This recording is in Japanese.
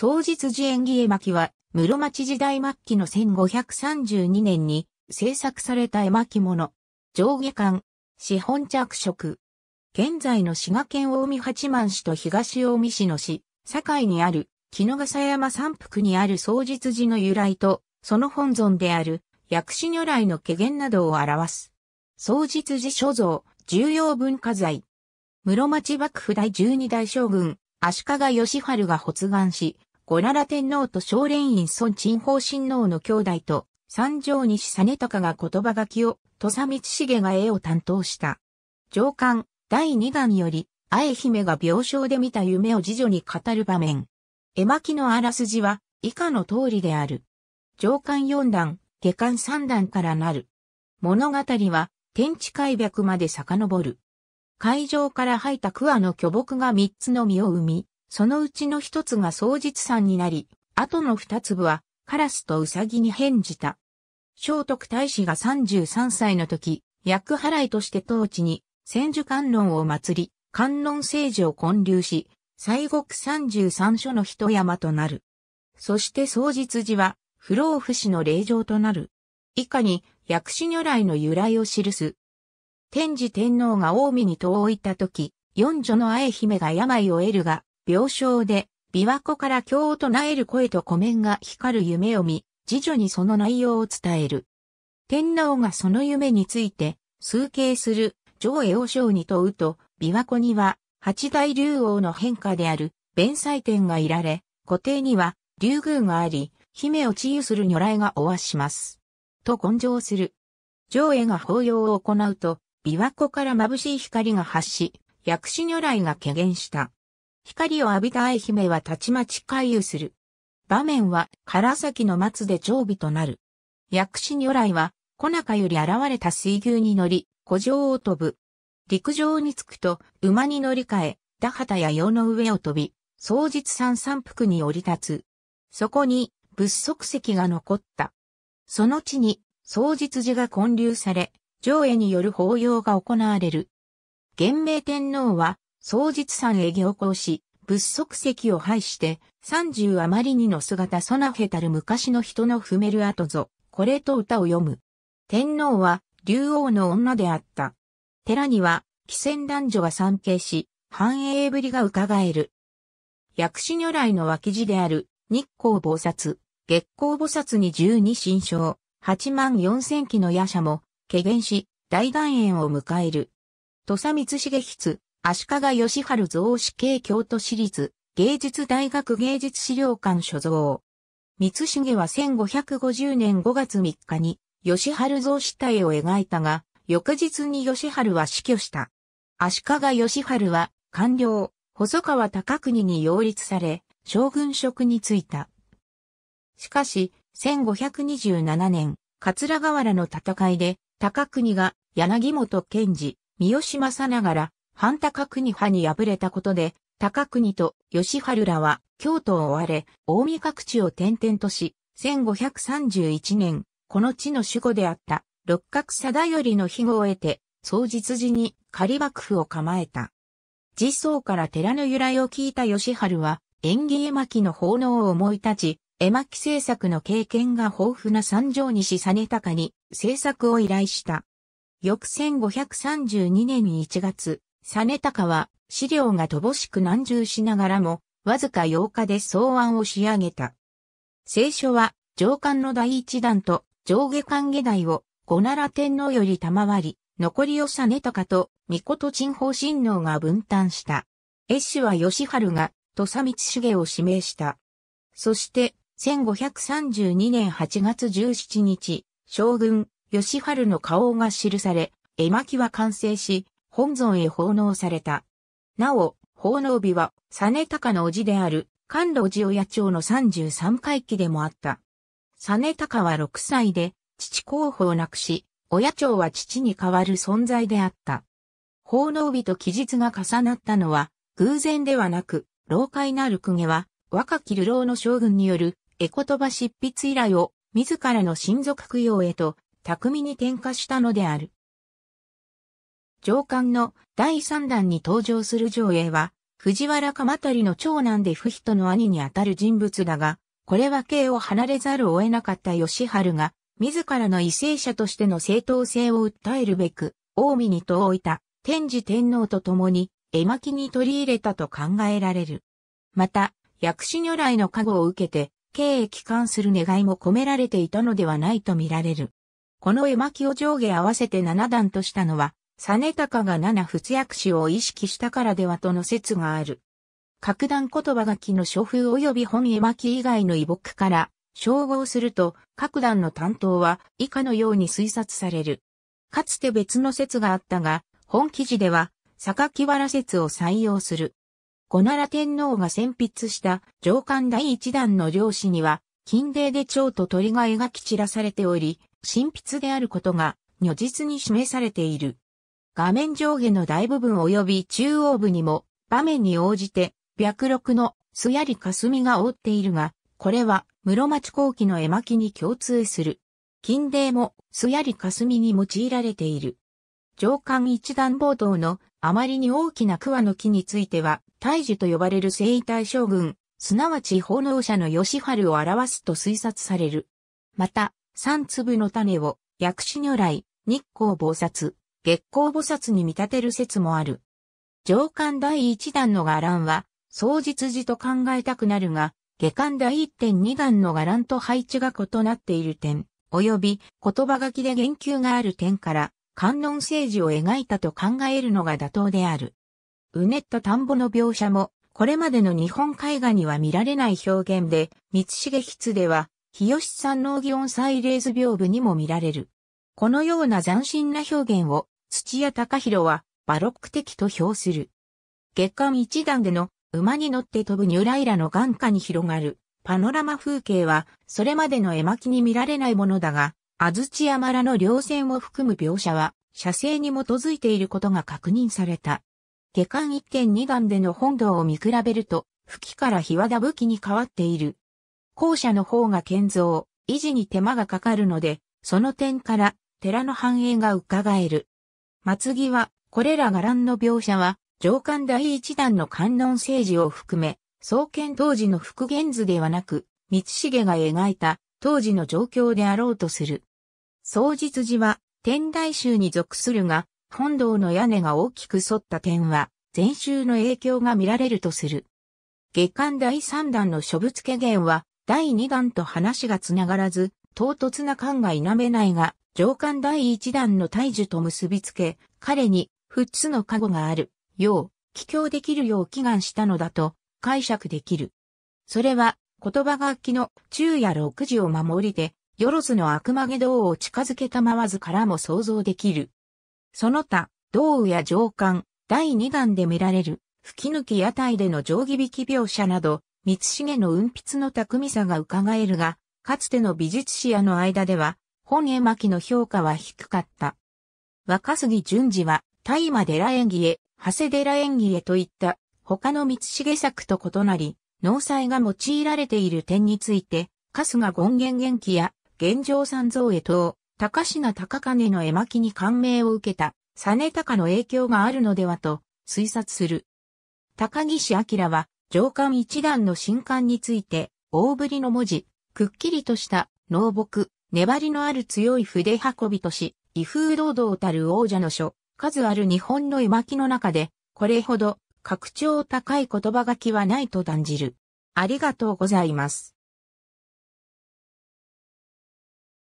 総実寺縁起絵巻は、室町時代末期の1532年に制作された絵巻物。上下巻、資本着色。現在の滋賀県大海八幡市と東大海市の市、境にある、木野笠山山腹にある総実寺の由来と、その本尊である、薬師如来の起源などを表す。総実寺所蔵、重要文化財。室町幕府第12代将軍、足利義晴が発願し、五奈良天皇と少連院孫陳法親王の兄弟と、三条西実高が言葉書きを、土佐道重が絵を担当した。上巻第二弾より、愛姫が病床で見た夢を次女に語る場面。絵巻のあらすじは、以下の通りである。上巻四段、下巻三段からなる。物語は、天地開白まで遡る。会場から吐いた桑の巨木が三つの実を生み、そのうちの一つが宗実山になり、後の二粒はカラスとウサギに返じた。聖徳太子が33歳の時、役払いとして当地に千手観音を祀り、観音聖寺を建立し、西国33所の一山となる。そして宗実寺は、不老不死の霊場となる。以下に、薬師如来の由来を記す。天智天皇が近江に遠いた時、四女の愛姫が病を得るが、病床で、琵琶湖から日を唱える声と湖面が光る夢を見、次女にその内容を伝える。天皇がその夢について、数形する上絵王将に問うと、琵琶湖には八大竜王の変化である弁祭天がいられ、固定には竜宮があり、姫を治癒する如来がおわします。と根性する。上絵が法要を行うと、琵琶湖から眩しい光が発し、薬師如来が軽減した。光を浴びた愛姫はたちまち回遊する。場面は、唐崎の松で常備となる。薬師如来は、小中より現れた水牛に乗り、古城を飛ぶ。陸上に着くと、馬に乗り換え、田畑や洋の上を飛び、総日山山腹に降り立つ。そこに、仏足石が残った。その地に、総日寺が建立され、上絵による法要が行われる。元明天皇は、総実山へ行幸し、仏足石を拝して、三十余りにの姿そなへたる昔の人の踏める後ぞ、これと歌を読む。天皇は、竜王の女であった。寺には、貴仙男女が参詣し、繁栄ぶりが伺える。薬師如来の脇地である、日光菩薩、月光菩薩に十二神将、八万四千機の夜叉も、軽減し、大岩園を迎える。土佐光重筆、足利義春造資系京都市立芸術大学芸術資料館所蔵。三重は1550年5月3日に義春造資体を描いたが、翌日に義春は死去した。足利義春は官僚、細川高国に擁立され、将軍職に就いた。しかし、1527年、桂河原の戦いで、高国が柳本賢治、三好正ながら、半高国派に敗れたことで、高国と吉春らは京都を追われ、近江各地を転々とし、1531年、この地の守護であった六角貞頼の庇護を得て、総実寺に仮幕府を構えた。実相から寺の由来を聞いた吉春は、縁起絵巻の奉納を思い立ち、絵巻制作の経験が豊富な三条西実高に制作を依頼した。翌1532年1月、実高は資料が乏しく難重しながらも、わずか8日で草案を仕上げた。聖書は、上官の第一弾と上下官下代を、五奈良天皇より賜り、残りを実高と、御事陳法神皇が分担した。絵師は吉春が、土佐光重を指名した。そして、1532年8月17日、将軍、吉春の顔が記され、絵巻は完成し、本尊へ奉納された。なお、奉納日は、サネタカの叔父である、関路寺親長の33回忌でもあった。サネタカは6歳で、父候補を亡くし、親長は父に代わる存在であった。奉納日と期日が重なったのは、偶然ではなく、老快なる公家は、若き流浪の将軍による、絵言葉執筆依頼を、自らの親族供養へと、巧みに転化したのである。上巻の第三弾に登場する上映は、藤原鎌足の長男で不人の兄にあたる人物だが、これは刑を離れざるを得なかった吉春が、自らの為政者としての正当性を訴えるべく、近江に遠いた天智天皇と共に、絵巻に取り入れたと考えられる。また、薬師如来の加護を受けて、慶へ帰還する願いも込められていたのではないと見られる。この絵巻を上下合わせて七段としたのは、タカが七仏薬師を意識したからではとの説がある。格段言葉書きの書風及び本絵巻以外の遺木から称号すると、各段の担当は以下のように推察される。かつて別の説があったが、本記事では、榊原説を採用する。五奈良天皇が選筆した上官第一弾の領師には、金泥で蝶と鳥が描き散らされており、神筆であることが如実に示されている。画面上下の大部分及び中央部にも場面に応じて白録のすやり霞が覆っているが、これは室町後期の絵巻に共通する。金代もすやり霞に用いられている。上巻一段冒頭のあまりに大きな桑の木については、大樹と呼ばれる征夷大将軍、すなわち奉納者の吉春を表すと推察される。また、三粒の種を薬師如来、日光菩薩、月光菩薩に見立てる説もある。上巻第一弾の伽藍は、総実寺と考えたくなるが、下巻第1.2弾の伽藍と配置が異なっている点、及び言葉書きで言及がある点から、観音政治を描いたと考えるのが妥当である。うねった田んぼの描写も、これまでの日本絵画には見られない表現で、三重筆では、日吉山農祇音祭ー図屏風にも見られる。このような斬新な表現を土屋隆弘はバロック的と評する。月間一段での馬に乗って飛ぶニュライラの眼下に広がるパノラマ風景はそれまでの絵巻に見られないものだが、安土山らの稜線を含む描写は写生に基づいていることが確認された。下巻点二段での本堂を見比べると、吹きから日和田武器に変わっている。校舎の方が建造、維持に手間がかかるので、その点から寺の繁栄が伺える。松木は、これら伽藍の描写は、上官第一弾の観音政治を含め、創建当時の復元図ではなく、道重が描いた当時の状況であろうとする。創実寺は天台宗に属するが、本堂の屋根が大きく反った点は、禅宗の影響が見られるとする。下巻第三弾の諸仏家源は、第二弾と話がつながらず、唐突な感が否めないが、上官第一弾の大樹と結びつけ、彼に、仏つの加護がある、よう、帰郷できるよう祈願したのだと、解釈できる。それは、言葉楽器の昼夜六時を守りで、よろずの悪魔げ道を近づけたまわずからも想像できる。その他、道雨や上官、第二弾で見られる、吹き抜き屋台での定義引き描写など、三重の運筆の巧みさが伺えるが、かつての美術史屋の間では、本絵巻の評価は低かった。若杉淳二は、大麻寺演技へ、長谷寺演技へといった他の三重作と異なり、農祭が用いられている点について、春日権現元気や、現状三蔵へ等、高品高金の絵巻に感銘を受けた、実高の影響があるのではと、推察する。高岸明は、上巻一段の新刊について、大ぶりの文字、くっきりとした、農木、粘りのある強い筆運びとし、威風堂々たる王者の書、数ある日本の絵巻の中で、これほど、格調高い言葉書きはないと断じる。ありがとうございます。